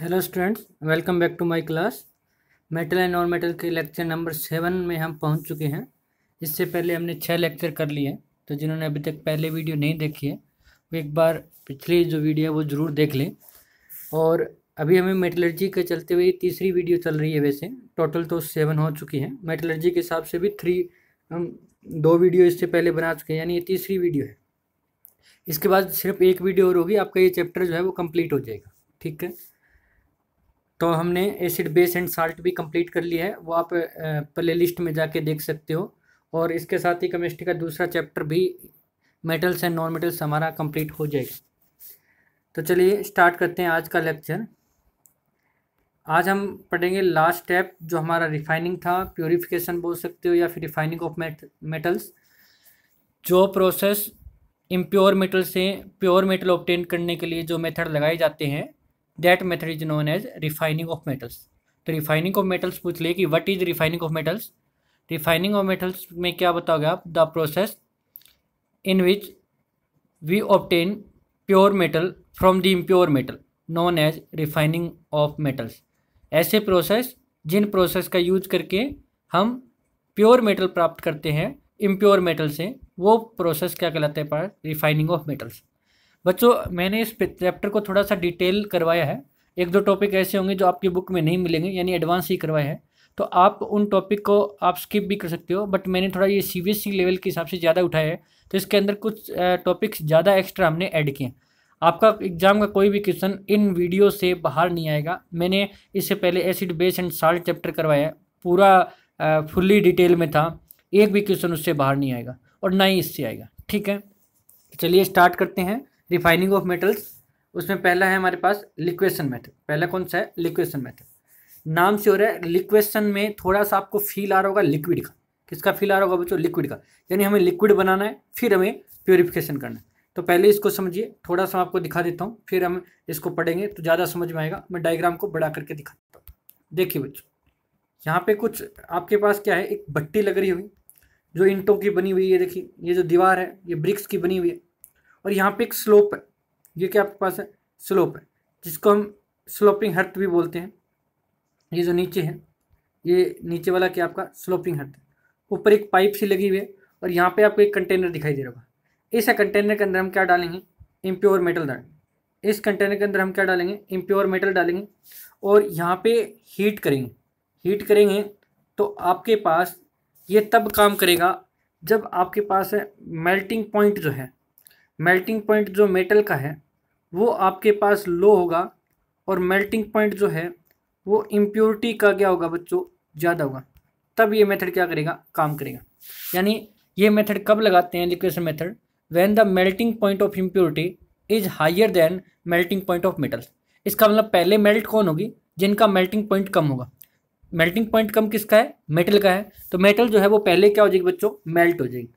hello students welcome back to my class metal and non metal के lecture number seven में हम पहुंच चुके हैं इससे पहले हमने छः लेक्चर कर लिए तो जिन्होंने अभी तक पहले वीडियो नहीं देखी है वो एक बार पिछली जो वीडियो है वो ज़रूर देख लें और अभी हमें मेटलर्जी के चलते हुए तीसरी वीडियो चल रही है वैसे टोटल तो सेवन हो चुकी है मेटलर्जी के हिसाब से भी थ्री हम दो वीडियो इससे पहले बना चुके हैं यानी ये तीसरी वीडियो है इसके बाद सिर्फ एक वीडियो और होगी आपका ये चैप्टर जो है वो कम्प्लीट हो जाएगा ठीक है तो हमने एसिड बेस एंड साल्ट भी कंप्लीट कर लिया है वो आप प्ले लिस्ट में जाके देख सकते हो और इसके साथ ही केमिस्ट्री का दूसरा चैप्टर भी मेटल्स एंड नॉन मेटल्स हमारा कंप्लीट हो जाएगा तो चलिए स्टार्ट करते हैं आज का लेक्चर आज हम पढ़ेंगे लास्ट स्टेप जो हमारा रिफाइनिंग था प्योरीफिकेशन बोल सकते हो या फिर रिफाइनिंग ऑफ मेटल्स जो प्रोसेस इम्प्योर मेटल से प्योर मेटल ऑप्टेन करने के लिए जो मेथड लगाए जाते हैं that method is known as refining of metals तो रिफाइनिंग ऑफ मेटल्स पूछ लिए कि what is refining of metals refining of metals में क्या बताओगे आप the process in which we obtain pure metal from the impure metal known as refining of metals ऐसे process जिन process का यूज करके हम प्योर मेटल प्राप्त करते हैं इम्प्योर मेटल से वो प्रोसेस क्या कहलाते हैं पर रिफाइनिंग ऑफ मेटल्स बच्चों मैंने इस चैप्टर को थोड़ा सा डिटेल करवाया है एक दो टॉपिक ऐसे होंगे जो आपकी बुक में नहीं मिलेंगे यानी एडवांस ही करवाया है तो आप उन टॉपिक को आप स्किप भी कर सकते हो बट मैंने थोड़ा ये C B S E level के हिसाब से ज़्यादा उठाया है तो इसके अंदर कुछ टॉपिक्स ज़्यादा एक्स्ट्रा हमने ऐड किए हैं आपका एग्जाम का कोई भी क्वेश्चन इन वीडियो से बाहर नहीं आएगा मैंने इससे पहले acid base and salt chapter करवाया है पूरा फुल्ली डिटेल में था एक भी क्वेश्चन उससे बाहर नहीं आएगा और ना ही इससे आएगा ठीक है चलिए स्टार्ट करते हैं रिफाइनिंग ऑफ मेटल्स उसमें पहला है हमारे पास लिक्वेशन मेथड पहला कौन सा है लिक्वेशन मेथड नाम से हो रहा है लिक्वेशन में थोड़ा सा आपको फील आ रहा होगा लिक्विड का किसका फील आ रहा होगा बच्चों लिक्विड का यानी हमें लिक्विड बनाना है फिर हमें प्योरीफिकेशन करना है तो पहले इसको समझिए थोड़ा सा आपको दिखा देता हूँ फिर हम इसको पढ़ेंगे तो ज़्यादा समझ में आएगा मैं डायग्राम को बढ़ा करके दिखा देता हूँ देखिए बच्चों यहाँ पे कुछ आपके पास क्या है एक भट्टी लग रही हुई जो इंटों की बनी हुई है देखिए ये जो दीवार है ये ब्रिक्स की बनी हुई है और यहाँ पे एक स्लोप है ये क्या आपके पास है स्लोप है जिसको हम स्लोपिंग हर्थ भी बोलते हैं ये जो नीचे है ये नीचे वाला क्या आपका स्लोपिंग हर्थ ऊपर एक पाइप सी लगी हुई है और यहाँ पे आपको एक कंटेनर दिखाई दे रहा होगा इस कंटेनर के अंदर हम क्या डालेंगे इम्प्योर मेटल डालेंगे इस कंटेनर के अंदर हम क्या डालेंगे इम्प्योर मेटल डालेंगे और यहाँ पे हीट करेंगे हीट करेंगे तो आपके पास ये तब काम करेगा जब आपके पास है मेल्टिंग पॉइंट जो है मेल्टिंग पॉइंट जो मेटल का है वो आपके पास लो होगा और मेल्टिंग पॉइंट जो है वो इम्प्योरिटी का क्या होगा बच्चों ज़्यादा होगा तब ये मेथड क्या करेगा काम करेगा यानी ये मेथड कब लगाते हैं liquation method when the melting point of impurity is higher than melting point of metals इसका मतलब पहले मेल्ट कौन होगी जिनका मेल्टिंग पॉइंट कम होगा मेल्टिंग पॉइंट कम किसका है मेटल का है तो मेटल जो है वो पहले क्या हो जाएगी बच्चों मेल्ट हो जाएगी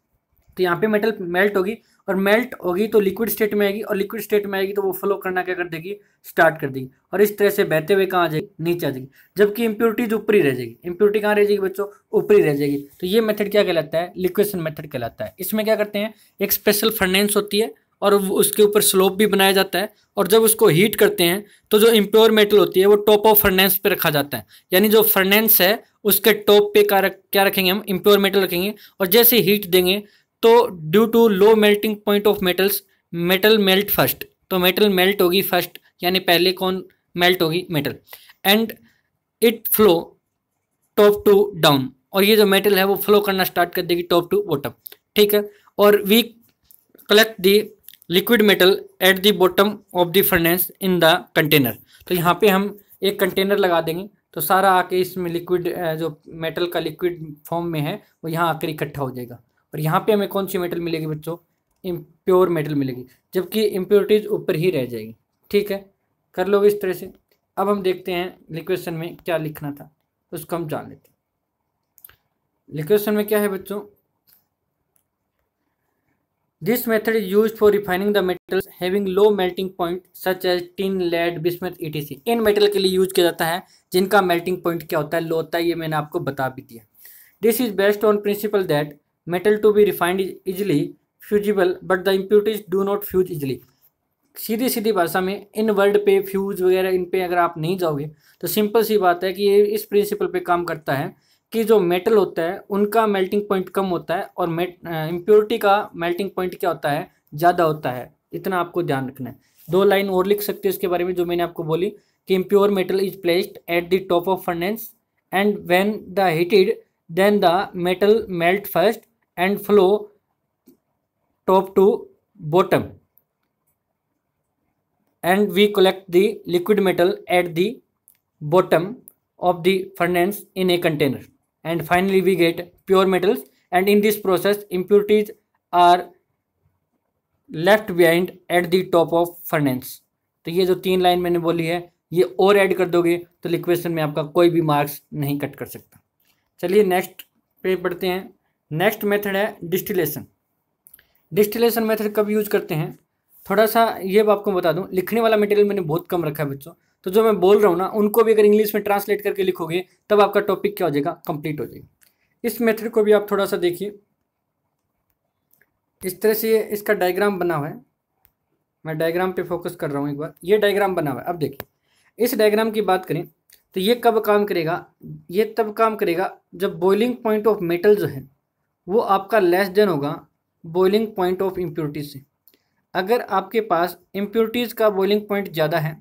तो यहाँ पे मेटल मेल्ट होगी और मेल्ट होगी तो लिक्विड स्टेट में आएगी और लिक्विड स्टेट में आएगी तो वो फ्लो करना क्या कर देगी स्टार्ट कर देगी और इस तरह से बहते हुए कहाँ आ जाएगी नीचे आ जाएगी जबकि इम्प्योरिटीज ऊपर ही रह जाएगी इम्प्योरिटी कहाँ रह जाएगी बच्चों ऊपरी रह जाएगी तो ये मेथड क्या कहलाता है लिक्वेशन मेथड कहलाता है इसमें क्या करते हैं एक स्पेशल फर्नेंस होती है और उसके ऊपर स्लोप भी बनाया जाता है और जब उसको हीट करते हैं तो जो इम्प्योर मेटल होती है वो टॉप ऑफ फर्नेंस पे रखा जाता है यानी जो फर्नेंस है उसके टॉप पे क्या रखेंगे हम इम्प्योर मेटल रखेंगे और जैसे हीट देंगे तो due to low melting point of metals metal melt first तो मेटल मेल्ट होगी फर्स्ट यानी पहले कौन मेल्ट होगी metal and it flow top to down और ये जो मेटल है वो फ्लो करना स्टार्ट कर देगी टॉप टू बॉटम ठीक है और we collect the liquid metal at the bottom of the furnace in the container तो यहाँ पे हम एक कंटेनर लगा देंगे तो सारा आके इसमें लिक्विड जो मेटल का लिक्विड फॉर्म में है वो यहाँ आकर इकट्ठा हो जाएगा और यहाँ पे हमें कौन सी मेटल मिलेगी बच्चों इम्प्योर मेटल मिलेगी जबकि इम्प्योरिटीज ऊपर ही रह जाएगी ठीक है कर लोगे इस तरह से अब हम देखते हैं लिक्वेशन में क्या लिखना था उसको हम जान लेते हैं लिक्वेशन में क्या है बच्चों this method is use for refining the metals having low melting point such as tin lead bismuth etc इन मेटल के लिए यूज किया जाता है जिनका मेल्टिंग पॉइंट क्या होता है लो होता है ये मैंने आपको बता भी दिया this is based on principle that metal to be refined is easily fusible but the impurities do not fuse easily सीधी सीधी भाषा में इन वर्ड पे फ्यूज वगैरह इन पे अगर आप नहीं जाओगे तो सिंपल सी बात है कि ये इस प्रिंसिपल पे काम करता है कि जो मेटल होता है उनका मेल्टिंग पॉइंट कम होता है और मेट इम्प्योरिटी का मेल्टिंग पॉइंट क्या होता है ज़्यादा होता है इतना आपको ध्यान रखना है दो लाइन और लिख सकते हो इसके बारे में जो मैंने आपको बोली कि impure metal is placed at the top of furnace and when the heated then the metal melt first and flow top to bottom and we collect the liquid metal at the bottom of the furnace in a container and finally we get pure metals and in this process impurities are left behind at the top of furnace तो ये जो तीन line मैंने बोली है ये और add कर दोगे तो लिक्वेशन में आपका कोई भी मार्क्स नहीं कट कर सकता चलिए नेक्स्ट पे पढ़ते हैं नेक्स्ट मेथड है डिस्टिलेशन डिस्टिलेशन मेथड कब यूज करते हैं थोड़ा सा ये आपको बता दूं लिखने वाला मटेरियल मैंने बहुत कम रखा है बच्चों तो जो मैं बोल रहा हूँ ना उनको भी अगर इंग्लिश में ट्रांसलेट करके लिखोगे तब आपका टॉपिक क्या हो जाएगा कंप्लीट हो जाएगा इस मेथड को भी आप थोड़ा सा देखिए इस तरह से ये इसका डायग्राम बना हुआ है मैं डायग्राम पे फोकस कर रहा हूँ एक बार ये डायग्राम बना हुआ है अब देखिए इस डायग्राम की बात करें तो ये कब काम करेगा ये तब काम करेगा जब बॉइलिंग पॉइंट ऑफ मेटल जो है वो आपका लेस देन होगा बॉइलिंग पॉइंट ऑफ इम्प्योरिटीज़ से अगर आपके पास इम्प्योरिटीज़ का बॉइलिंग पॉइंट ज़्यादा है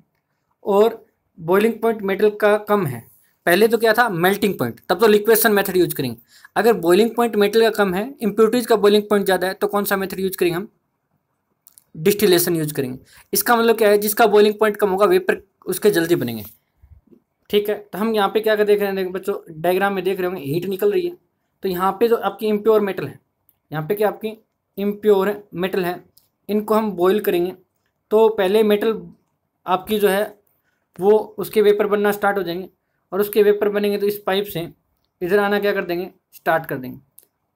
और बॉइलिंग पॉइंट मेटल का कम है पहले तो क्या था मेल्टिंग पॉइंट तब तो लिक्वेशन मेथड यूज करेंगे अगर बॉइलिंग पॉइंट मेटल का कम है इम्प्योरिटीज़ का बॉइलिंग पॉइंट ज़्यादा है तो कौन सा मेथड यूज करेंगे हम डिस्टिलेशन यूज करेंगे इसका मतलब क्या है जिसका बॉइलिंग पॉइंट कम होगा वेपर उसके जल्दी बनेंगे ठीक है तो हम यहाँ पे क्या कर देख रहे हैं बच्चों डायग्राम में देख रहे होंगे हीट निकल रही है तो यहाँ पे जो आपकी इम्प्योर मेटल है यहाँ पे क्या आपकी इम्प्योर मेटल है इनको हम बॉईल करेंगे तो पहले मेटल आपकी जो है वो उसके वेपर बनना स्टार्ट हो जाएंगे और उसके वेपर बनेंगे तो इस पाइप से इधर आना क्या कर देंगे स्टार्ट कर देंगे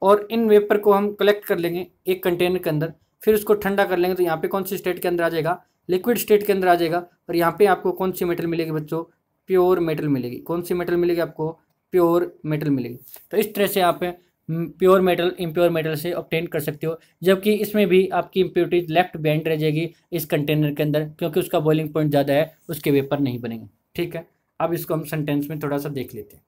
और इन वेपर को हम कलेक्ट कर लेंगे एक कंटेनर के अंदर फिर उसको ठंडा कर लेंगे तो यहाँ पे कौन सी स्टेट के अंदर आ जाएगा लिक्विड स्टेट के अंदर आ जाएगा और यहाँ पे आपको कौन सी मेटल मिलेगी बच्चों प्योर मेटल मिलेगी कौन सी मेटल मिलेगी आपको प्योर मेटल मिलेगी तो इस तरह से आप hmm, pure metal impure metal से ऑप्टेन कर सकते हो जबकि इसमें भी आपकी इम्प्योरिटीज लेफ्ट बैंड रह जाएगी इस कंटेनर के अंदर क्योंकि उसका बॉइलिंग पॉइंट ज़्यादा है उसके वेपर नहीं बनेंगे ठीक है अब इसको हम सेंटेंस में थोड़ा सा देख लेते हैं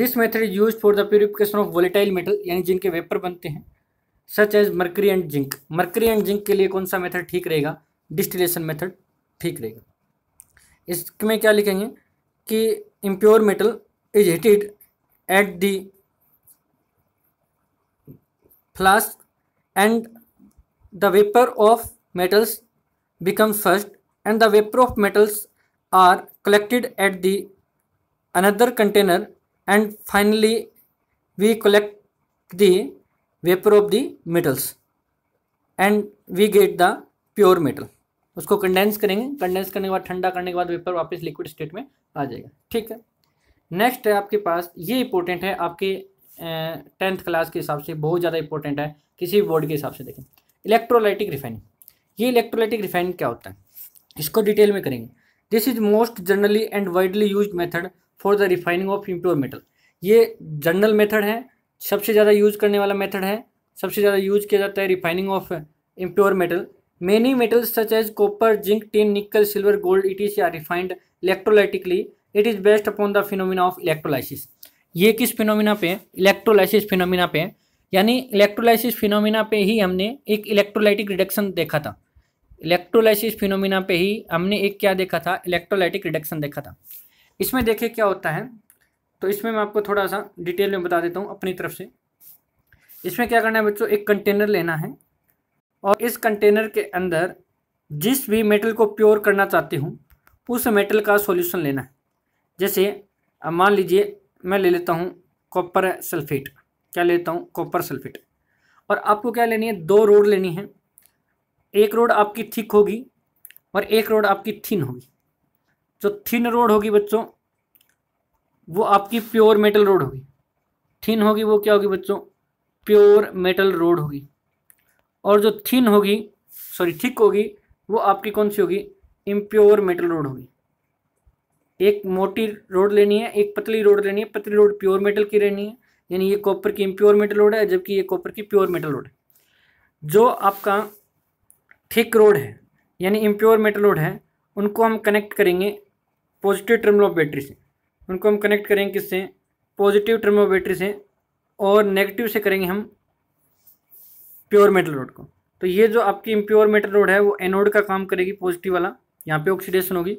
this method is use for the purification of volatile metal यानी जिनके वेपर बनते हैं such as mercury and zinc mercury and zinc के लिए कौन सा मेथड ठीक रहेगा डिस्टिलेशन मेथड ठीक रहेगा इसमें क्या लिखेंगे The impure metal is heated at the flask and the vapor of metals becomes first and the vapor of metals are collected at the another container and finally we collect the vapor of the metals and we get the pure metal उसको condense करेंगे condense करने के बाद ठंडा करने के बाद vapour वापस लिक्विड स्टेट में आ जाएगा ठीक है नेक्स्ट है आपके पास ये इंपॉर्टेंट है आपके टेंथ क्लास के हिसाब से बहुत ज़्यादा इंपॉर्टेंट है किसी भी बोर्ड के हिसाब से देखें इलेक्ट्रोलाइटिक रिफाइनिंग ये इलेक्ट्रोलाइटिक रिफाइनिंग क्या होता है इसको डिटेल में करेंगे this is most generally and widely use method for the refining of impure metal ये जनरल मेथड है सबसे ज़्यादा यूज करने वाला मेथड है सबसे ज़्यादा यूज किया जाता है refining of impure metal metals such as copper zinc tin nickel silver gold it is are refined electrolytically it is based upon the phenomena of electrolysis ये किस फिनोमिना पे इलेक्ट्रोलाइसिस फिनोमिना पे यानी इलेक्ट्रोलाइसिस फिनोमिना पे ही हमने एक electrolytic reduction देखा था इलेक्ट्रोलाइसिस फिनोमिना पे ही हमने एक क्या देखा था इलेक्ट्रोलाइटिक रिडक्शन देखा था इसमें देखे क्या होता है तो इसमें मैं आपको थोड़ा सा डिटेल में बता देता हूँ अपनी तरफ से इसमें क्या करना है बच्चों एक कंटेनर लेना है और इस कंटेनर के अंदर जिस भी मेटल को प्योर करना चाहती हूँ उस मेटल का सॉल्यूशन लेना है जैसे मान लीजिए मैं ले लेता हूँ कॉपर सल्फेट क्या लेता हूँ कॉपर सल्फेट और आपको क्या लेनी है दो रोड लेनी है एक रोड आपकी थिक होगी और एक रोड आपकी थिन होगी जो थिन रोड होगी बच्चों वो आपकी प्योर मेटल रोड होगी थिन होगी वो क्या होगी बच्चों प्योर मेटल रोड होगी और जो थीन होगी सॉरी थिक होगी वो आपकी कौन सी होगी इम्प्योर मेटल रोड होगी एक मोटी रोड लेनी है एक पतली रोड लेनी है पतली रोड प्योर मेटल की रहनी है यानी ये कॉपर की इम्प्योर मेटल रोड है जबकि ये कॉपर की प्योर मेटल रोड है जो आपका थिक रोड है यानी इम्प्योर मेटल रोड है उनको हम कनेक्ट करेंगे पॉजिटिव टर्मिनल ऑफ बैटरी से उनको हम कनेक्ट करेंगे किससे पॉजिटिव टर्मिनल ऑफ बैटरी से और नेगेटिव से करेंगे हम प्योर मेटल रोड को तो ये जो आपकी इम्प्योर मेटल रोड है वो एनोड का काम करेगी पॉजिटिव वाला यहाँ पे ऑक्सीडेशन होगी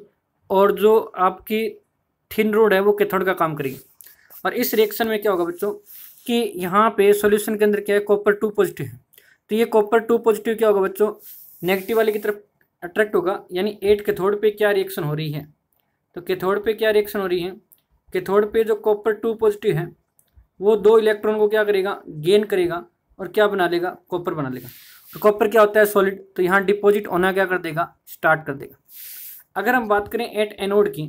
और जो आपकी थिन रोड है वो कैथोड का काम करेगी और इस रिएक्शन में क्या होगा बच्चों कि यहाँ पे सॉल्यूशन के अंदर क्या है कॉपर टू पॉजिटिव है तो ये कॉपर टू पॉजिटिव क्या होगा बच्चों नेगेटिव वाले की तरफ अट्रैक्ट होगा यानी एट कैथोड पे क्या रिएक्शन हो रही है तो कैथोड पे क्या रिएक्शन हो रही है कैथोड पे जो कॉपर टू पॉजिटिव है वो दो इलेक्ट्रॉन को क्या करेगा गेन करेगा और क्या बना लेगा कॉपर बना लेगा और तो कॉपर क्या होता है सॉलिड तो यहाँ डिपॉजिट होना क्या कर देगा स्टार्ट कर देगा अगर हम बात करें एट एनोड की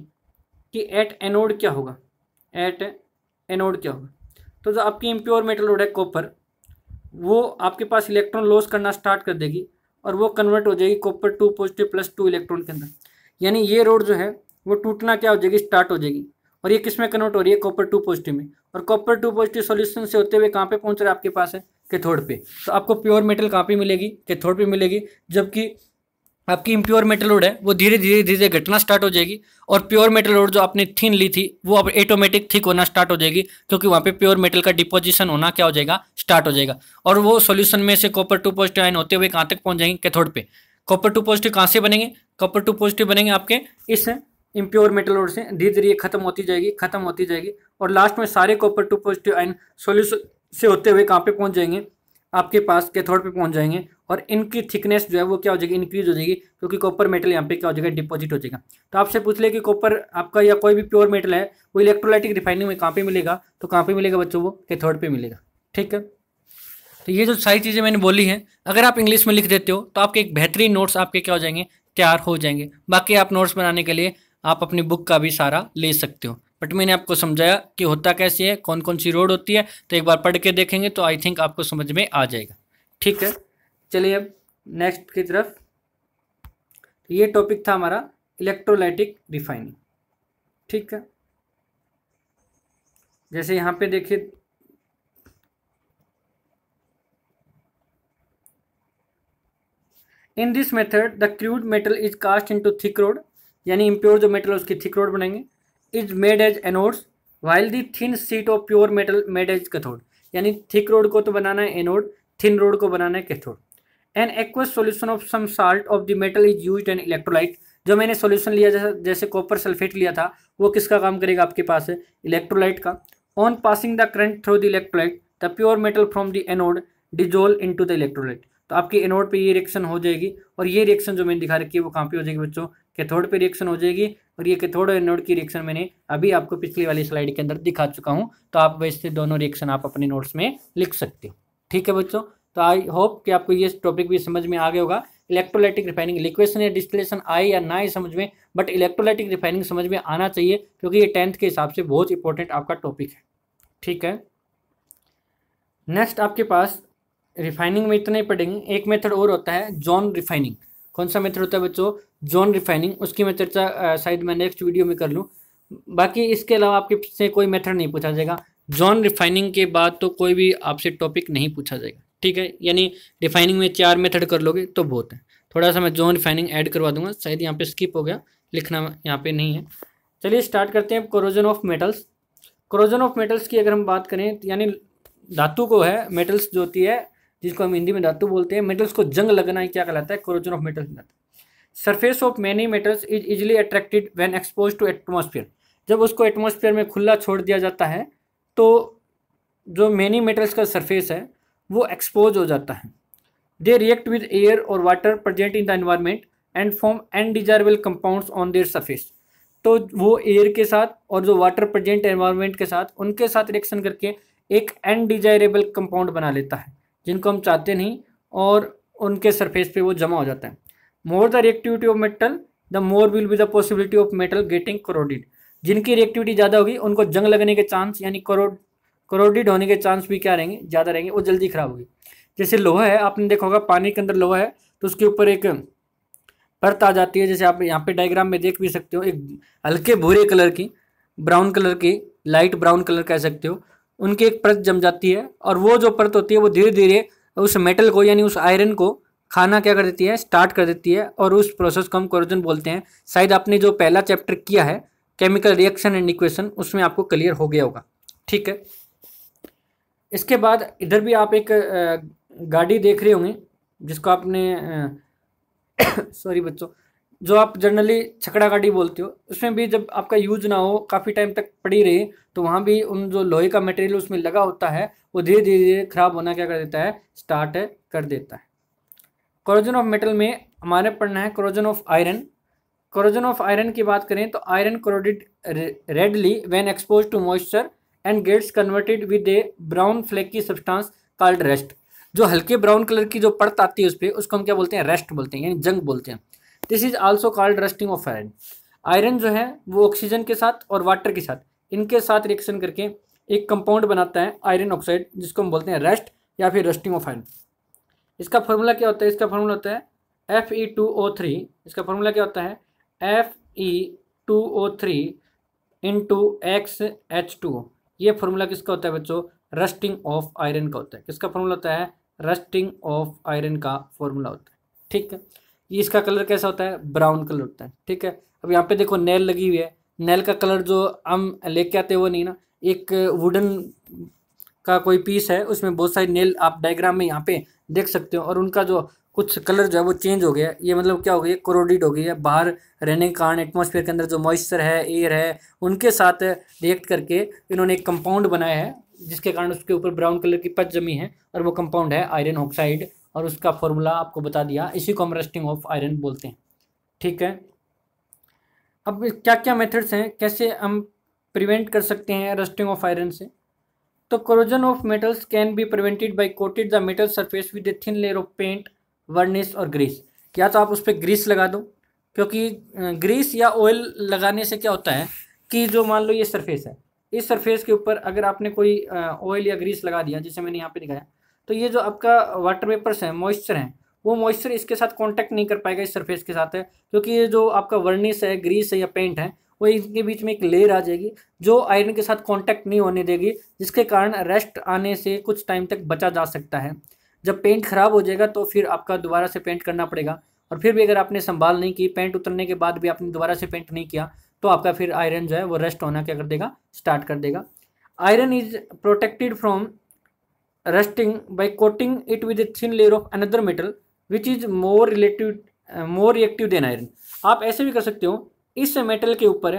कि एट एनोड क्या होगा एट एनोड क्या होगा तो जो आपकी इम्प्योर मेटल रोड है कॉपर वो आपके पास इलेक्ट्रॉन लॉस करना स्टार्ट कर देगी और वो कन्वर्ट हो जाएगी copper two positive plus two electron के अंदर यानी ये रोड जो है वो टूटना क्या हो जाएगी स्टार्ट हो जाएगी और ये किस में कन्वर्ट हो रही है कॉपर टू पॉजिटिव में और कॉपर टू पॉजिटिव सॉल्यूशन से होते हुए कहाँ पे पहुँच रहा है आपके पास है कैथोड पे तो आपको प्योर मेटल कहाँ पे मिलेगी कैथोड पे मिलेगी जबकि आपकी इम्प्योर मेटल रोड है वो धीरे धीरे धीरे घटना स्टार्ट हो जाएगी और प्योर मेटल रोड जो आपने थीन ली थी वो अब ऑटोमेटिक थिक होना स्टार्ट हो जाएगी क्योंकि वहाँ पे प्योर मेटल का डिपोजिशन होना क्या हो जाएगा स्टार्ट हो जाएगा और वो सॉल्यूशन में से कॉपर टू पॉजिटिव आयन होते हुए कहाँ तक पहुँच जाएंगे कैथोड पे कॉपर टू पॉजिटिव कहाँ से बनेंगे कॉपर टू पॉजिटिव बनेंगे आपके इस इम्प्योर मेटल रोड से धीरे धीरे खत्म होती जाएगी खत्म होती जाएगी और लास्ट में सारे copper two positive ion solution से होते हुए कहाँ पे पहुँच जाएंगे आपके पास कैथोड पे पहुँच जाएंगे और इनकी थिकनेस जो है वो क्या हो जाएगी इंक्रीज हो जाएगी क्योंकि कॉपर मेटल यहाँ पे क्या हो जाएगा डिपॉजिट हो जाएगा तो आपसे पूछ ले कि कॉपर आपका या कोई भी प्योर मेटल है वो इलेक्ट्रोलाइटिक रिफाइनिंग में कहाँ पर मिलेगा तो कहाँ पर मिलेगा बच्चों वो कैथोड पर मिलेगा ठीक है तो ये जो सारी चीज़ें मैंने बोली हैं अगर आप इंग्लिश में लिख देते हो तो आपके एक बेहतरीन नोट्स आपके क्या हो जाएंगे तैयार हो जाएंगे बाकी आप नोट्स बनाने के लिए आप अपनी बुक का भी सारा ले सकते हो बट मैंने आपको समझाया कि होता कैसे है कौन कौन सी रोड होती है तो एक बार पढ़ के देखेंगे तो आई थिंक आपको समझ में आ जाएगा ठीक है चलिए अब नेक्स्ट की तरफ ये टॉपिक था हमारा इलेक्ट्रोलाइटिक रिफाइनिंग ठीक है जैसे यहाँ पे देखिए in this method the crude metal is cast into thick rod यानी इम्प्योर जो मेटल है उसकी थिक रोड बनेंगे is made as anodes while the thin sheet of pure metal made as cathode यानी थिक रोड को तो बनाना है anode thin road को बनाना है cathode an aqueous solution of some salt of the metal is use an electrolyte जो मैंने solution लिया जैसे जैसे कॉपर सल्फेट लिया था वो किसका काम करेगा आपके पास है इलेक्ट्रोलाइट का on passing the current through the electrolyte the pure metal from the anode dissolve to the electrolyte तो आपके एनोड पे ये रिएक्शन हो जाएगी और ये रिएक्शन जो मैंने दिखा रखी है वो कहाँ पे हो जाएगी बच्चों कैथोड पे रिएक्शन हो जाएगी और ये कैथोड और एनोड की रिएक्शन मैंने अभी आपको पिछली वाली स्लाइड के अंदर दिखा चुका हूँ तो आप वैसे दोनों रिएक्शन आप अपने नोट्स में लिख सकते हो ठीक है बच्चों तो आई होप कि आपको ये टॉपिक भी समझ में आ गया होगा इलेक्ट्रोलाइटिक रिफाइनिंग लिक्वेशन या डिस्टिलेशन आए या ना आए समझ में बट इलेक्ट्रोलाइटिक रिफाइनिंग समझ में आना चाहिए क्योंकि ये टेंथ के हिसाब से बहुत इंपॉर्टेंट आपका टॉपिक है ठीक है नेक्स्ट आपके पास रिफाइनिंग में इतने पढ़ेंगे एक मेथड और होता है जॉन रिफाइनिंग कौन सा मेथड होता है बच्चों जोन रिफाइनिंग उसकी मैं चर्चा शायद मैं नेक्स्ट वीडियो में कर लूँ बाकी इसके अलावा आपके से कोई मेथड नहीं पूछा जाएगा जोन रिफाइनिंग के बाद तो कोई भी आपसे टॉपिक नहीं पूछा जाएगा ठीक है यानी रिफाइनिंग में चार मेथड कर लोगे तो बहुत है थोड़ा सा मैं जोन रिफाइनिंग ऐड करवा दूंगा शायद यहाँ पे स्किप हो गया लिखना यहाँ पे नहीं है चलिए स्टार्ट करते हैं corrosion of metals corrosion of metals की अगर हम बात करें यानी धातु को है मेटल्स जो होती है जिसको हम हिंदी में धातु बोलते हैं मेटल्स को जंग लगना ही क्या कहलाता है corrosion of metals surface of many metals is easily attracted when expose to atmosphere जब उसको एटमोसफियर में खुला छोड़ दिया जाता है तो जो मैनी मेटल्स का सरफेस है वो एक्सपोज हो जाता है दे रिएक्ट विद एयर और water present in the environment and form undesirable compound on their surface तो वो एयर के साथ और जो वाटर प्रजेंट एनवायरमेंट के साथ उनके साथ रिएक्शन करके एक अनडिजायरेबल कंपाउंड बना लेता है जिनको हम चाहते नहीं और उनके सरफेस पे वो जमा हो जाता है more the reactivity of metal the more will be the possibility of metal getting corroded जिनकी रिएक्टिविटी ज़्यादा होगी उनको जंग लगने के चांस यानी करोड करोडिड होने के चांस भी क्या रहेंगे ज़्यादा रहेंगे वो जल्दी ख़राब होगी जैसे लोहा है आपने देखा होगा पानी के अंदर लोहा है तो उसके ऊपर एक परत आ जाती है जैसे आप यहाँ पे डायग्राम में देख भी सकते हो एक हल्के भूरे कलर की ब्राउन कलर की लाइट ब्राउन कलर कह सकते हो उनकी एक परत जम जाती है और वो जो परत होती है वो धीरे धीरे उस मेटल को यानी उस आयरन को खाना क्या कर देती है स्टार्ट कर देती है और उस प्रोसेस को हम कोरोजन बोलते हैं शायद आपने जो पहला चैप्टर किया है केमिकल रिएक्शन एंड इक्वेशन उसमें आपको क्लियर हो गया होगा ठीक है इसके बाद इधर भी आप एक गाड़ी देख रहे होंगे जिसको आपने सॉरी बच्चों जो आप जनरली छकड़ा गाड़ी बोलते हो उसमें भी जब आपका यूज ना हो काफ़ी टाइम तक पड़ी रही तो वहाँ भी उन जो लोहे का मटेरियल उसमें लगा होता है वो धीरे धीरे धीरे खराब होना क्या कर देता है स्टार्ट कर देता है क्रोजन ऑफ मेटल में हमारे पढ़ना है corrosion of iron corrosion of iron की बात करें तो iron corroded readily when expose to moisture and gets converted with a brown flaky substance called rest जो हल्के ब्राउन कलर की जो पड़त आती है उस पर उसको हम क्या बोलते हैं रेस्ट बोलते हैं यानी जंग बोलते हैं this is also called rusting of iron iron जो है वो ऑक्सीजन के साथ और वाटर के साथ इनके साथ रिएक्शन करके एक कंपाउंड बनाता है आयरन ऑक्साइड जिसको हम बोलते हैं रेस्ट या फिर रस्टिंग ऑफ आयरन इसका फॉर्मूला क्या होता है इसका फॉर्मूला होता है F E two O three इसका फॉर्मूला क्या होता है F E two O three into X H two ये फॉर्मूला किसका होता है बच्चों रस्टिंग ऑफ आयरन का होता है किसका फॉर्मूला होता है रस्टिंग ऑफ आयरन का फॉर्मूला होता है ठीक है ये इसका कलर कैसा होता है ब्राउन कलर होता है ठीक है अब यहाँ पे देखो नेल लगी हुई है नेल का कलर जो हम लेके आते हैं वो नहीं ना एक वुडन का कोई पीस है उसमें बहुत सारी नेल आप डायग्राम में यहाँ पे देख सकते हो और उनका जो कुछ कलर जो है वो चेंज हो गया ये मतलब क्या हो गया क्रोडिड हो गई है बाहर रहने के कारण एटमोसफेयर के अंदर जो मॉइस्चर है एयर है उनके साथ रिएक्ट करके इन्होंने एक कंपाउंड बनाया है जिसके कारण उसके ऊपर ब्राउन कलर की पच जमी है और वो कंपाउंड है आयरन ऑक्साइड और उसका फॉर्मूला आपको बता दिया इसी को हम रेस्टिंग ऑफ आयरन बोलते हैं ठीक है अब क्या क्या मेथड्स हैं कैसे हम प्रिवेंट कर सकते हैं रस्टिंग ऑफ आयरन से तो corrosion of metals can be prevented by coated the metal surface with a thin layer of paint varnish और ग्रीस या तो आप उस पर ग्रीस लगा दो क्योंकि ग्रीस या ऑयल लगाने से क्या होता है कि जो मान लो ये सरफेस है इस सरफेस के ऊपर अगर आपने कोई ऑयल या ग्रीस लगा दिया जैसे मैंने यहाँ पे दिखाया तो ये जो आपका वाटर पेपर्स है मॉइस्चर है वो मॉइस्चर इसके साथ कॉन्टैक्ट नहीं कर पाएगा इस सरफेस के साथ है क्योंकि ये जो आपका वर्निस है ग्रीस है या पेंट है वो इनके बीच में एक लेयर आ जाएगी जो आयरन के साथ कॉन्टैक्ट नहीं होने देगी जिसके कारण रेस्ट आने से कुछ टाइम तक बचा जा सकता है जब पेंट खराब हो जाएगा तो फिर आपका दोबारा से पेंट करना पड़ेगा और फिर भी अगर आपने संभाल नहीं की पेंट उतरने के बाद भी आपने दोबारा से पेंट नहीं किया तो आपका फिर आयरन जो है वो रेस्ट होना क्या कर देगा स्टार्ट कर देगा iron is protected from rusting by coating it with a thin layer of another metal which is more relative more reactive than iron आप ऐसे भी कर सकते हो इस मेटल के ऊपर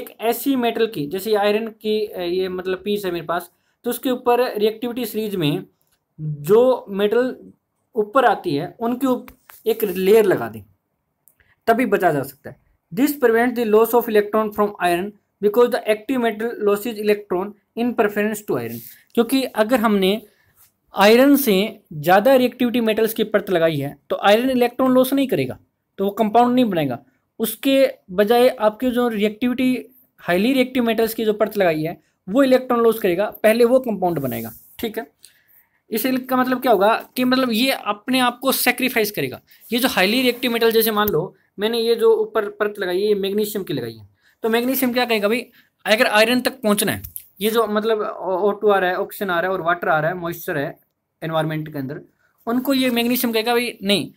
एक ऐसी मेटल की जैसे आयरन की uh, ये मतलब पीस है मेरे पास तो उसके ऊपर रिएक्टिविटी सीरीज में जो मेटल ऊपर आती है उनके ऊपर एक लेयर लगा दें तभी बचा जा सकता है this prevent the loss of electron from iron because the active metal loses electron in preference to iron क्योंकि अगर हमने आयरन से ज़्यादा रिएक्टिविटी मेटल्स की परत लगाई है तो आयरन इलेक्ट्रॉन लॉस नहीं करेगा तो वो कंपाउंड नहीं बनेगा उसके बजाय आपके जो रिएक्टिविटी हाईली रिएक्टिव मेटल्स की जो परत लगाई है वो इलेक्ट्रॉन लॉस करेगा पहले वो कंपाउंड बनेगा ठीक है इस का मतलब क्या होगा कि मतलब ये अपने आप को सेक्रीफाइस करेगा ये जो हाईली रिएक्टिव मेटल जैसे मान लो मैंने ये जो ऊपर परत लगाई है ये मैग्नीशियम की लगाई है तो मैग्नीशियम क्या कहेगा भाई अगर आयरन तक पहुंचना है ये जो मतलब ओ टू आ रहा है ऑक्सीजन आ रहा है और वाटर आ रहा है मॉइस्चर है एनवायरमेंट के अंदर उनको ये मैग्नीशियम कहेगा भाई नहीं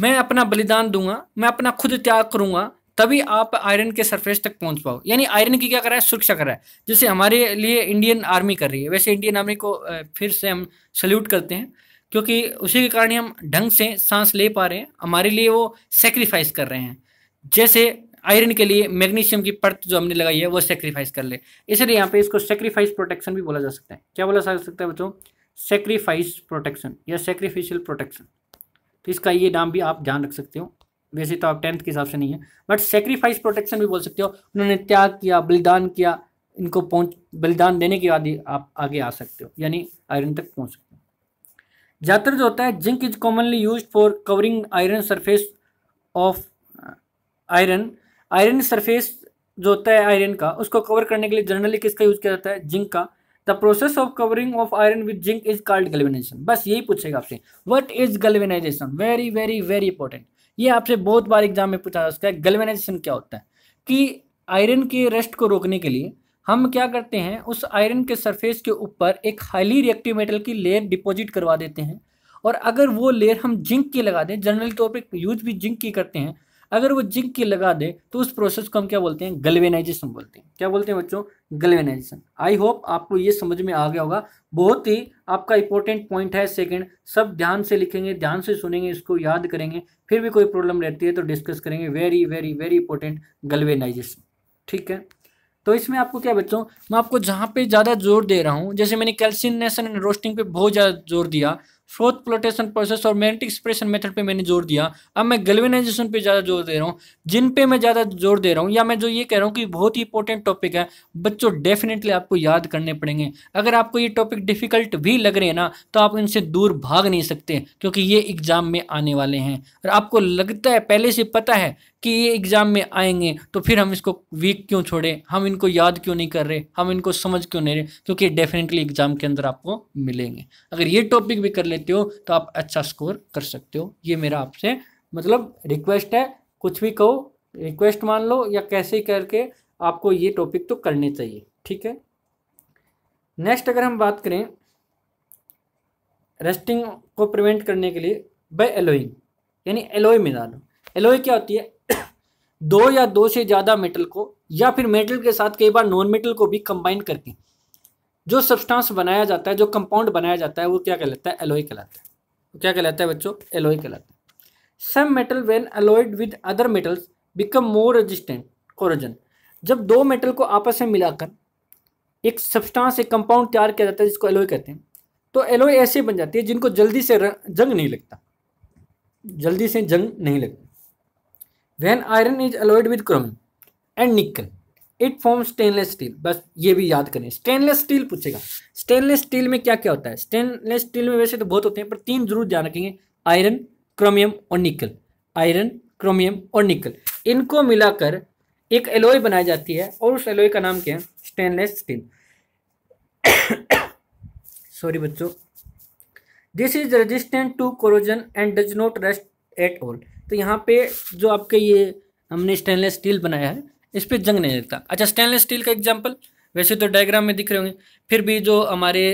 मैं अपना बलिदान दूंगा मैं अपना खुद त्याग करूंगा तभी आप आयरन के सरफेस तक पहुंच पाओ यानी आयरन की क्या कर रहा है सुरक्षा कर रहा है जैसे हमारे लिए इंडियन आर्मी कर रही है वैसे इंडियन आर्मी को फिर से हम सल्यूट करते हैं क्योंकि उसी के कारण हम ढंग से सांस ले पा रहे हैं हमारे लिए वो सेक्रीफाइस कर रहे हैं जैसे आयरन के लिए मैग्नीशियम की परत जो हमने लगाई है वो सेक्रीफाइस कर ले इसलिए यहाँ पे इसको सेक्रीफाइस प्रोटेक्शन भी बोला जा सकता है क्या बोला जा सकता है बच्चों सेक्रीफाइस प्रोटेक्शन या सेक्रीफिशियल प्रोटेक्शन तो इसका ये नाम भी आप ध्यान रख सकते हो वैसे तो आप टेंथ के हिसाब से नहीं है बट सेक्रीफाइस प्रोटेक्शन भी बोल सकते हो उन्होंने त्याग किया बलिदान किया इनको पहुँच बलिदान देने के बाद ही आप आगे आ सकते हो यानी आयरन तक पहुँच सकते हो ज़्यादातर जो होता है zinc is commonly use for covering iron surface of iron iron surface जो होता है आयरन का उसको कवर करने के लिए जनरली किसका यूज किया जाता है जिंक का the process of covering of iron with zinc is called galvanization बस यही पूछेगा आपसे what is galvanization very very very important ये आपसे बहुत बार एग्जाम में पूछा जा सकता है गलवेनाइजेशन क्या होता है कि आयरन के रेस्ट को रोकने के लिए हम क्या करते हैं उस आयरन के सरफेस के ऊपर एक हाईली रिएक्टिव मेटल की लेयर डिपॉजिट करवा देते हैं और अगर वो लेयर हम जिंक की लगा दें जनरल तौर पर यूज भी जिंक की करते हैं अगर वो जिंक की लगा दे तो उस प्रोसेस को हम क्या बोलते हैं गलवेनाइजेशन बोलते हैं क्या बोलते हैं बच्चों गलवेनाइजेशन आई होप आपको ये समझ में आ गया होगा बहुत ही आपका इंपॉर्टेंट पॉइंट है सेकंड सब ध्यान से लिखेंगे ध्यान से सुनेंगे इसको याद करेंगे फिर भी कोई प्रॉब्लम रहती है तो डिस्कस करेंगे very very very important galvanization ठीक है तो इसमें आपको क्या बच्चों मैं आपको जहाँ पे ज़्यादा जोर दे रहा हूँ जैसे मैंने कैल्सिनेशन एंड रोस्टिंग पे बहुत ज़्यादा जोर दिया फ्रोथ प्लोटेशन प्रोसेस और मैग्नेटिक एक्सप्रेशन मेथड पे मैंने जोर दिया अब मैं गलवेनाइजेशन पे ज़्यादा जोर दे रहा हूँ जिन पे मैं ज़्यादा जोर दे रहा हूँ या मैं जो ये कह रहा हूँ कि बहुत ही इंपॉर्टेंट टॉपिक है बच्चों डेफिनेटली आपको याद करने पड़ेंगे अगर आपको ये टॉपिक डिफिकल्ट भी लग रहे हैं ना तो आप इनसे दूर भाग नहीं सकते क्योंकि ये एग्ज़ाम में आने वाले हैं और आपको लगता है पहले से पता है कि ये एग्ज़ाम में आएंगे तो फिर हम इसको वीक क्यों छोड़े हम इनको याद क्यों नहीं कर रहे हम इनको समझ क्यों नहीं रहे क्योंकि डेफिनेटली एग्ज़ाम के अंदर आपको मिलेंगे अगर ये टॉपिक भी कर लेते हो तो आप अच्छा स्कोर कर सकते हो ये मेरा आपसे मतलब रिक्वेस्ट है कुछ भी कहो रिक्वेस्ट मान लो या कैसे करके आपको ये टॉपिक तो करने चाहिए ठीक है नेक्स्ट अगर हम बात करें रेस्टिंग को प्रिवेंट करने के लिए बाय एलोइंग यानी एलोई में लो एलोई क्या होती है दो या दो से ज़्यादा मेटल को या फिर मेटल के साथ कई बार नॉन मेटल को भी कंबाइन करके जो सब्सटेंस बनाया जाता है जो कंपाउंड बनाया जाता है वो क्या कहलाता है एलोई कहलाता है वो तो क्या कहलाता है बच्चों एलोई कहलाता है some metal when alloyed with other metals become more resistant corrosion जब दो मेटल को आपस में मिलाकर एक सब्सटेंस एक कंपाउंड तैयार किया जाता है जिसको एलोई कहते हैं तो एलोई ऐसे बन जाती है जिनको जल्दी से जंग नहीं लगता जल्दी से जंग नहीं लगता when iron is alloyed with chrome and nickel it form stainless steel बस ये भी याद करें स्टेनलेस स्टील पूछेगा स्टेनलेस स्टील में क्या क्या होता है स्टेनलेस स्टील में वैसे तो बहुत होते हैं पर तीन जरूर ध्यान रखेंगे आयरन क्रोमियम और निकल आयरन क्रोमियम और निकल इनको मिलाकर एक एलोय बनाई जाती है और उस एलोय का नाम क्या है स्टेनलेस स्टील सॉरी बच्चों this is resistant to corrosion and does not rust at all तो यहाँ पे जो आपके ये हमने स्टेनलेस स्टील बनाया है इस पर जंग नहीं लगता अच्छा स्टेनलेस स्टील का एग्जाम्पल वैसे तो डायग्राम में दिख रहे होंगे फिर भी जो हमारे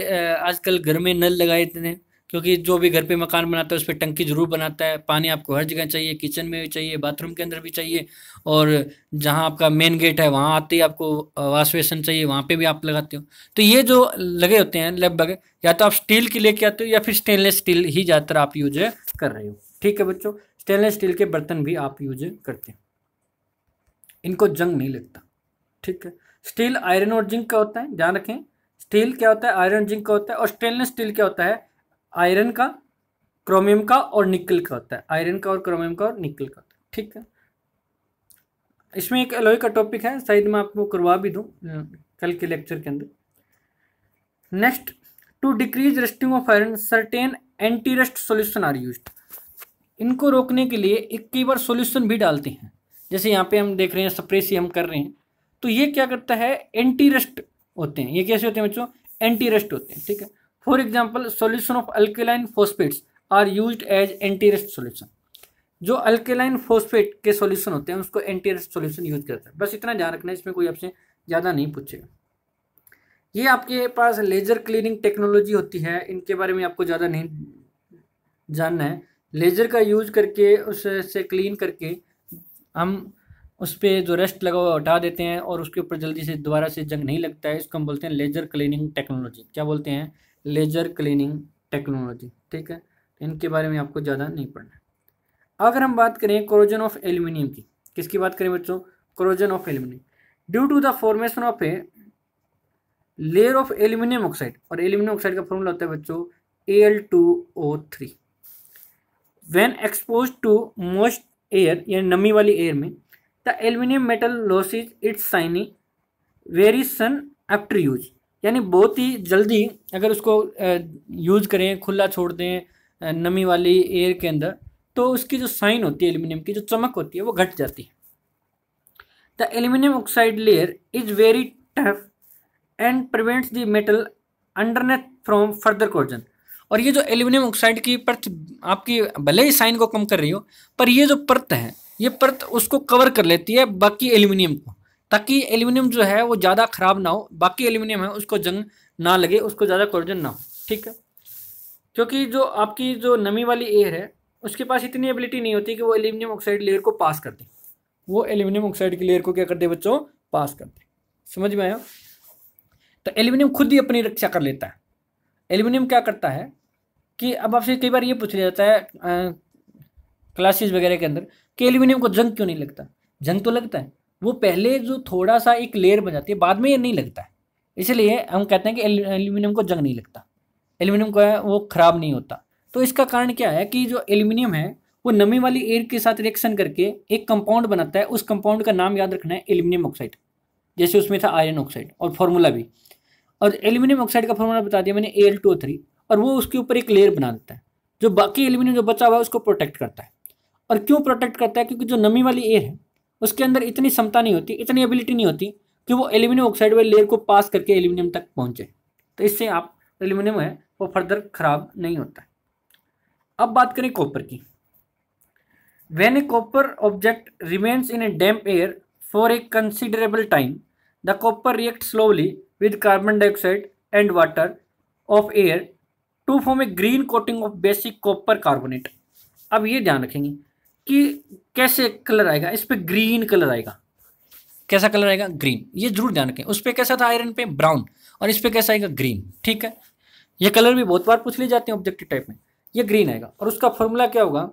आजकल घर में नल लगाए हैं क्योंकि जो भी घर पे मकान बनाता है उस पर टंकी ज़रूर बनाता है पानी आपको हर जगह चाहिए किचन में भी चाहिए बाथरूम के अंदर भी चाहिए और जहाँ आपका मेन गेट है वहाँ आते ही आपको वाश बेसन चाहिए वहाँ पे भी आप लगाते हो तो ये जो लगे होते हैं लगभग या तो आप स्टील की लेके आते हो या फिर स्टेनलेस स्टील ही ज़्यादातर आप यूज कर रहे हो ठीक है बच्चों स्टेनलेस स्टील के बर्तन भी आप यूज करते हैं इनको जंग नहीं लगता ठीक है स्टील आयरन और जिंक का होता है ध्यान रखें स्टील क्या होता है आयरन जिंक का होता है और स्टेनलेस स्टील क्या होता है आयरन का क्रोमियम का और निकल का होता है आयरन का और क्रोमियम का और निकल का होता है ठीक है इसमें एक अलोई का टॉपिक है शायद मैं आपको करवा भी दूँ कल के लेक्चर के अंदर next to decrease rusting of iron certain anti rust solution are use इनको रोकने के लिए एक कई बार सोल्यूशन भी डालते हैं जैसे यहाँ पे हम देख रहे हैं सप्रेसी हम कर रहे हैं तो ये क्या करता है एंटी रस्ट होते हैं ये कैसे होते हैं बच्चों एंटी रस्ट होते हैं ठीक है for example solution of alkaline phosphates are use as anti rust solution जो अल्केलाइन फोस्फेट के सोल्यूशन होते हैं उसको एंटी रस्ट सोल्यूशन यूज करता है बस इतना ध्यान रखना है इसमें कोई आपसे ज़्यादा नहीं पूछेगा ये आपके पास लेजर क्लीनिंग टेक्नोलॉजी होती है इनके बारे में आपको ज़्यादा नहीं जानना है लेज़र का यूज़ करके उससे क्लीन करके हम उस पर जो रेस्ट लगा हुआ हटा देते हैं और उसके ऊपर जल्दी से दोबारा से जंग नहीं लगता है इसको हम बोलते हैं लेज़र क्लीनिंग टेक्नोलॉजी क्या बोलते हैं लेज़र क्लीनिंग टेक्नोलॉजी ठीक है इनके बारे में आपको ज़्यादा नहीं पढ़ना अगर हम बात करें क्रोजन ऑफ एल्यूमिनियम की किसकी बात करें बच्चों corrosion of aluminium due to the formation of a layer of aluminium oxide और एल्यूमिनियम ऑक्साइड का फॉर्मूला होता है बच्चों A L two O three when expose to moist air यानी नमी वाली एयर में the aluminium metal loses its shiny very soon after use यानी बहुत ही जल्दी अगर उसको यूज करें खुला छोड़ दें नमी वाली एयर के अंदर तो उसकी जो साइन होती है एल्यूमिनियम की जो चमक होती है वो घट जाती है the aluminium oxide layer is very tough and prevents the metal underneath from further corrosion और ये जो एल्यूमिनियम ऑक्साइड की परत आपकी भले ही साइन को कम कर रही हो पर ये जो परत है ये परत उसको कवर कर लेती है बाकी एल्यूमिनियम को ताकि एल्यूमिनियम जो है वो ज़्यादा ख़राब ना हो बाकी एल्यूमिनियम है उसको जंग ना लगे उसको ज़्यादा कोरोजन ना हो ठीक है क्योंकि जो आपकी जो नमी वाली एयर है उसके पास इतनी एबिलिटी नहीं होती कि वो एल्यूमिनियम ऑक्साइड लेयर को पास कर दे वो एल्यूमिनियम ऑक्साइड की लेयर को क्या कर दे बच्चों पास कर दे समझ में आया तो एल्यूमिनियम खुद ही अपनी रक्षा कर लेता है एल्यूमिनियम क्या करता है कि अब आपसे कई बार ये पूछ लिया जाता है क्लासेस वगैरह के अंदर कि एल्यूमिनियम को जंग क्यों नहीं लगता जंग तो लगता है वो पहले जो थोड़ा सा एक लेयर बन जाती है बाद में ये नहीं लगता है इसलिए हम कहते हैं कि एल्यूमिनियम को जंग नहीं लगता एल्यूमिनियम का वो ख़राब नहीं होता तो इसका कारण क्या है कि जो एल्यूमिनियम है वो नमी वाली एयर के साथ रिएक्शन करके एक कंपाउंड बनाता है उस कंपाउंड का नाम याद रखना है एल्यूमिनियम ऑक्साइड जैसे उसमें था आयरन ऑक्साइड और फार्मूला भी और एल्यूमिनियम ऑक्साइड का फार्मूला बता दिया मैंने एल टू थ्री और वो उसके ऊपर एक लेयर बना देता है जो बाकी एल्यूमिनियम जो बचा हुआ है उसको प्रोटेक्ट करता है और क्यों प्रोटेक्ट करता है क्योंकि जो नमी वाली एयर है उसके अंदर इतनी क्षमता नहीं होती इतनी एबिलिटी नहीं होती कि वो एल्यूमिनियम ऑक्साइड वाली लेयर को पास करके एल्यूमिनियम तक पहुँचे तो इससे आप एल्यूमिनियम है वो फर्दर ख़राब नहीं होता अब बात करें कॉपर की when a copper object remains in a damp air for a considerable time the copper react slowly with carbon dioxide and water of air to form a green coating of basic copper carbonate अब ये ध्यान रखेंगे कि कैसे colour आएगा इस पर green colour आएगा कैसा कलर आएगा ग्रीन ये जरूर ध्यान रखें उस पर कैसा था आयरन पे ब्राउन और इस पर कैसा आएगा ग्रीन ठीक है ये कलर भी बहुत बार पूछ लिए जाते हैं ऑब्जेक्टिव टाइप में ये ग्रीन आएगा और उसका फॉर्मूला क्या होगा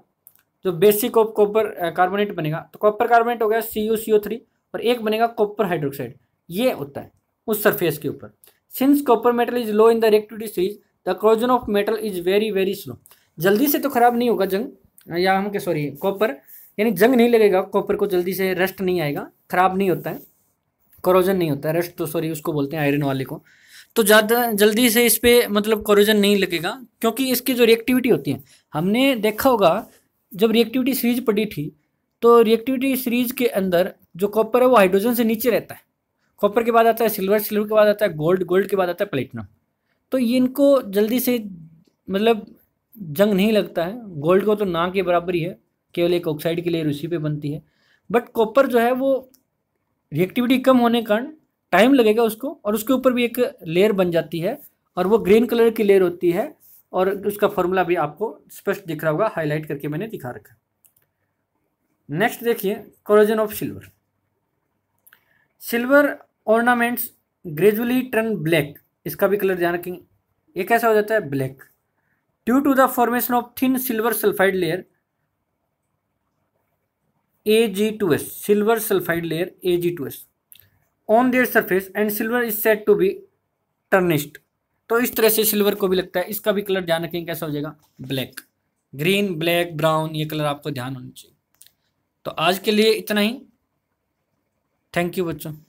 जो बेसिक ऑफ कॉपर कार्बोनेट बनेगा तो कॉपर कार्बोनेट हो गया सी यू सी ओ थ्री और एक बनेगा कॉपर हाइड्रोक्साइड ये होता है उस सरफेस के ऊपर since copper metal is low in the reactivity series the corrosion of metal is very very slow जल्दी से तो खराब नहीं होगा जंग या हम क्या सॉरी कॉपर यानी जंग नहीं लगेगा कॉपर को जल्दी से रेस्ट नहीं आएगा खराब नहीं होता है क्रोजन नहीं होता है रेस्ट तो सॉरी उसको बोलते हैं आयरन वाले को तो ज़्यादा जल्दी से इस पर मतलब क्रोजन नहीं लगेगा क्योंकि इसकी जो रिएक्टिविटी होती है हमने देखा होगा जब रिएक्टिविटी सीरीज पड़ी थी तो रिएक्टिविटी सीरीज के अंदर जो कॉपर है वो हाइड्रोजन से नीचे रहता है कॉपर के बाद आता है सिल्वर सिल्वर के बाद आता है गोल्ड गोल्ड के बाद आता है प्लेटिनम तो इनको जल्दी से मतलब जंग नहीं लगता है गोल्ड को तो ना के बराबर ही है केवल एक ऑक्साइड के लिए उसी पे बनती है बट कॉपर जो है वो रिएक्टिविटी कम होने के कारण टाइम लगेगा उसको और उसके ऊपर भी एक लेयर बन जाती है और वो ग्रीन कलर की लेयर होती है और उसका फॉर्मूला भी आपको स्पष्ट दिख रहा होगा हाईलाइट करके मैंने दिखा रखा नेक्स्ट देखिए corrosion of silver silver ornaments gradually turn black इसका भी कलर ध्यान रखेंगे ये कैसा हो जाता है black due to the formation of thin silver sulphide layer A G two S silver sulphide layer A G two S on their surface and silver is said to be tarnished तो इस तरह से silver को भी लगता है इसका भी कलर ध्यान रखेंगे कैसा हो जाएगा ब्लैक ग्रीन ब्लैक ब्राउन ये कलर आपको ध्यान होना चाहिए तो आज के लिए इतना ही थैंक यू बच्चों